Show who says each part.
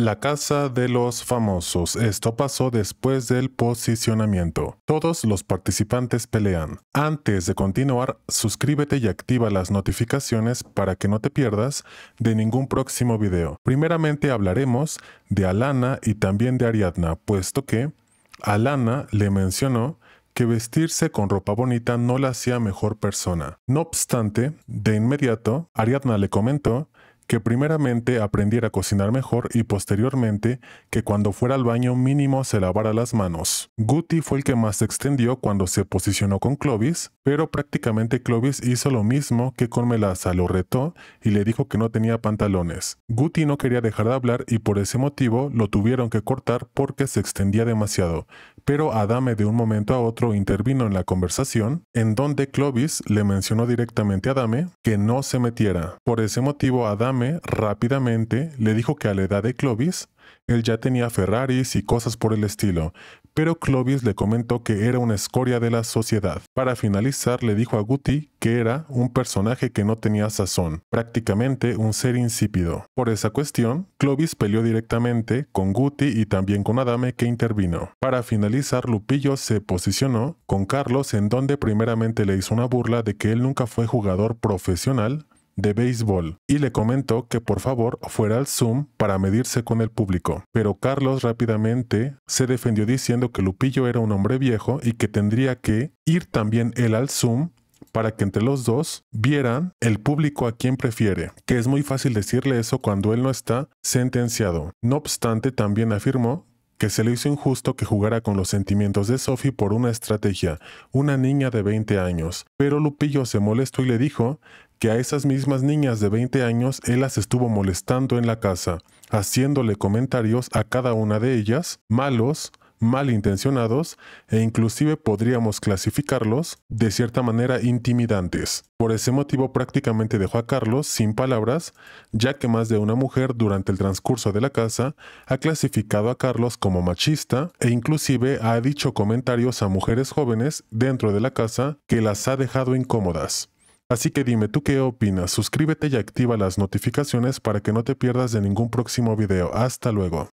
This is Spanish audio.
Speaker 1: La casa de los famosos. Esto pasó después del posicionamiento. Todos los participantes pelean. Antes de continuar, suscríbete y activa las notificaciones para que no te pierdas de ningún próximo video. Primeramente hablaremos de Alana y también de Ariadna, puesto que Alana le mencionó que vestirse con ropa bonita no la hacía mejor persona. No obstante, de inmediato, Ariadna le comentó que primeramente aprendiera a cocinar mejor y posteriormente que cuando fuera al baño mínimo se lavara las manos. Guti fue el que más se extendió cuando se posicionó con Clovis, pero prácticamente Clovis hizo lo mismo que con Melaza, lo retó y le dijo que no tenía pantalones. Guti no quería dejar de hablar y por ese motivo lo tuvieron que cortar porque se extendía demasiado, pero Adame de un momento a otro intervino en la conversación, en donde Clovis le mencionó directamente a Adame que no se metiera. Por ese motivo, Adame rápidamente le dijo que a la edad de Clovis él ya tenía Ferraris y cosas por el estilo, pero Clovis le comentó que era una escoria de la sociedad. Para finalizar, le dijo a Guti que era un personaje que no tenía sazón, prácticamente un ser insípido. Por esa cuestión, Clovis peleó directamente con Guti y también con Adame que intervino. Para finalizar, Lupillo se posicionó con Carlos en donde primeramente le hizo una burla de que él nunca fue jugador profesional, de béisbol y le comentó que por favor fuera al Zoom para medirse con el público. Pero Carlos rápidamente se defendió diciendo que Lupillo era un hombre viejo y que tendría que ir también él al Zoom para que entre los dos vieran el público a quien prefiere, que es muy fácil decirle eso cuando él no está sentenciado. No obstante, también afirmó que se le hizo injusto que jugara con los sentimientos de Sophie por una estrategia, una niña de 20 años. Pero Lupillo se molestó y le dijo que a esas mismas niñas de 20 años él las estuvo molestando en la casa, haciéndole comentarios a cada una de ellas, malos, malintencionados e inclusive podríamos clasificarlos de cierta manera intimidantes. Por ese motivo prácticamente dejó a Carlos sin palabras, ya que más de una mujer durante el transcurso de la casa ha clasificado a Carlos como machista e inclusive ha dicho comentarios a mujeres jóvenes dentro de la casa que las ha dejado incómodas. Así que dime, ¿tú qué opinas? Suscríbete y activa las notificaciones para que no te pierdas de ningún próximo video. Hasta luego.